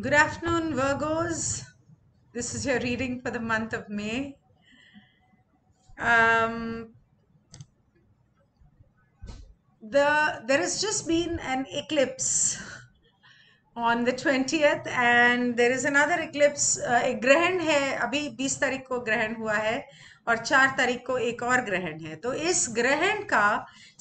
Good afternoon, Virgos. This is your reading for the month of May. Um, the there has just been an eclipse on the twenty and there is another eclipse uh, एक ग्रहण है अभी बीस तारीख को ग्रहण हुआ है और चार तारीख को एक और ग्रहण है तो इस ग्रहण का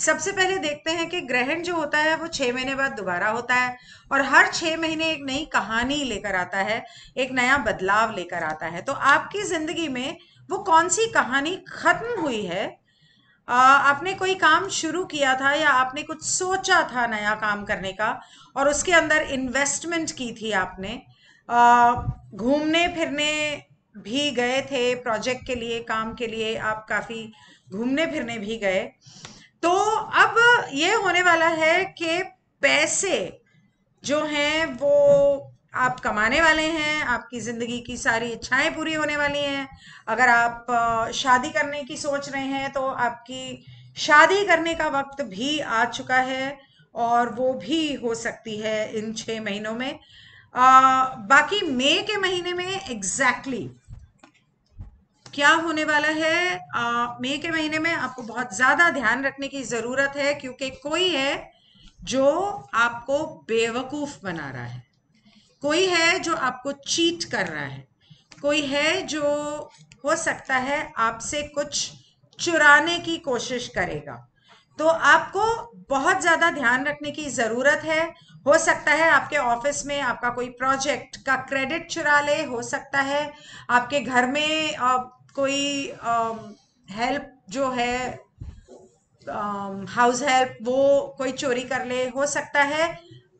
सबसे पहले देखते हैं कि ग्रहण जो होता है वो छः महीने बाद दोबारा होता है और हर छः महीने एक नई कहानी लेकर आता है एक नया बदलाव लेकर आता है तो आपकी ज़िंदगी में वो कौन सी कहानी ख़त्म हुई है आपने कोई काम शुरू किया था या आपने कुछ सोचा था नया काम करने का और उसके अंदर इन्वेस्टमेंट की थी आपने घूमने फिरने भी गए थे प्रोजेक्ट के लिए काम के लिए आप काफ़ी घूमने फिरने भी गए तो अब ये होने वाला है कि पैसे जो हैं वो आप कमाने वाले हैं आपकी ज़िंदगी की सारी इच्छाएं पूरी होने वाली हैं अगर आप शादी करने की सोच रहे हैं तो आपकी शादी करने का वक्त भी आ चुका है और वो भी हो सकती है इन छः महीनों में आ, बाकी मई के महीने में एग्जैक्टली क्या होने वाला है मई के महीने में आपको बहुत ज़्यादा ध्यान रखने की ज़रूरत है क्योंकि कोई है जो आपको बेवकूफ़ बना रहा है कोई है जो आपको चीट कर रहा है कोई है जो हो सकता है आपसे कुछ चुराने की कोशिश करेगा तो आपको बहुत ज़्यादा ध्यान रखने की ज़रूरत है हो सकता है आपके ऑफिस में आपका कोई प्रोजेक्ट का क्रेडिट चुरा ले हो सकता है आपके घर में आ, कोई हेल्प जो है हाउस हेल्प वो कोई चोरी कर ले हो सकता है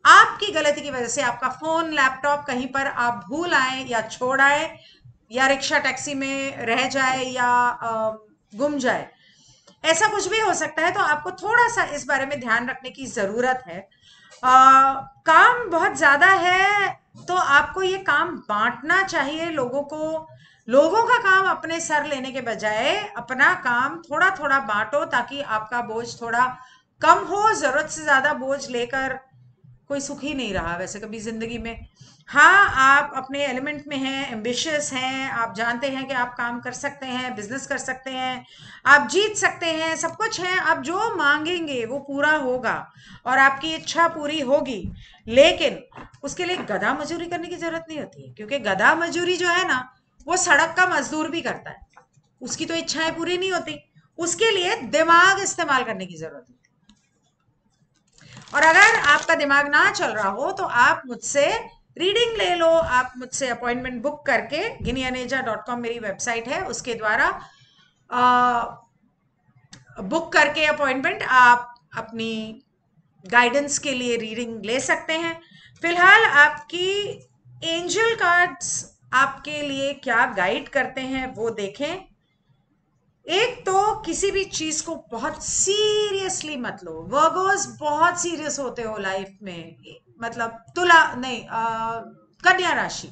आपकी गलती की वजह से आपका फोन लैपटॉप कहीं पर आप भूल आए या छोड़ आए या रिक्शा टैक्सी में रह जाए या गुम जाए ऐसा कुछ भी हो सकता है तो आपको थोड़ा सा इस बारे में ध्यान रखने की जरूरत है आ, काम बहुत ज्यादा है तो आपको ये काम बांटना चाहिए लोगों को लोगों का काम अपने सर लेने के बजाय अपना काम थोड़ा थोड़ा बांटो ताकि आपका बोझ थोड़ा कम हो जरूरत से ज्यादा बोझ लेकर कोई सुख ही नहीं रहा वैसे कभी ज़िंदगी में हाँ आप अपने एलिमेंट में हैं एम्बिशियस हैं आप जानते हैं कि आप काम कर सकते हैं बिजनेस कर सकते हैं आप जीत सकते हैं सब कुछ है आप जो मांगेंगे वो पूरा होगा और आपकी इच्छा पूरी होगी लेकिन उसके लिए गधा मजूरी करने की ज़रूरत नहीं होती क्योंकि गधा मजूरी जो है ना वो सड़क का मजदूर भी करता है उसकी तो इच्छाएं पूरी नहीं होती उसके लिए दिमाग इस्तेमाल करने की ज़रूरत है और अगर आपका दिमाग ना चल रहा हो तो आप मुझसे रीडिंग ले लो आप मुझसे अपॉइंटमेंट बुक करके गिनी अनेजा डॉट कॉम मेरी वेबसाइट है उसके द्वारा बुक करके अपॉइंटमेंट आप अपनी गाइडेंस के लिए रीडिंग ले सकते हैं फिलहाल आपकी एंजल कार्ड्स आपके लिए क्या गाइड करते हैं वो देखें एक तो किसी भी चीज को बहुत सीरियसली मत लो वर्गोस बहुत सीरियस होते हो लाइफ में मतलब तुला नहीं कन्या राशि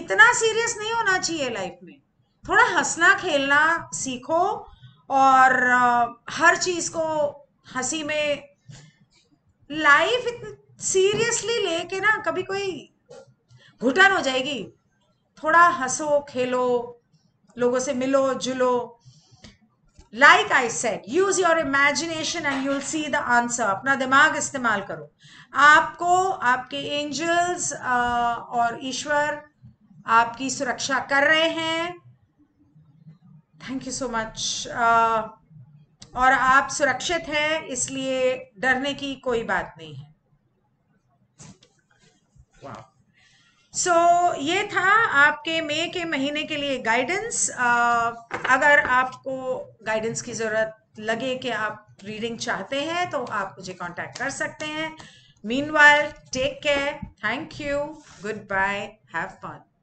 इतना सीरियस नहीं होना चाहिए लाइफ में थोड़ा हंसना खेलना सीखो और आ, हर चीज को हंसी में लाइफ सीरियसली लेके ना कभी कोई घुटन हो जाएगी थोड़ा हंसो खेलो लोगों से मिलो जुलो like I said use your imagination and you'll see the answer अपना दिमाग इस्तेमाल करो आपको आपके एंजल्स uh, और ईश्वर आपकी सुरक्षा कर रहे हैं थैंक यू सो मच और आप सुरक्षित हैं इसलिए डरने की कोई बात नहीं है wow. सो so, ये था आपके मई के महीने के लिए गाइडेंस uh, अगर आपको गाइडेंस की ज़रूरत लगे कि आप रीडिंग चाहते हैं तो आप मुझे कांटेक्ट कर सकते हैं mean take care thank you goodbye have fun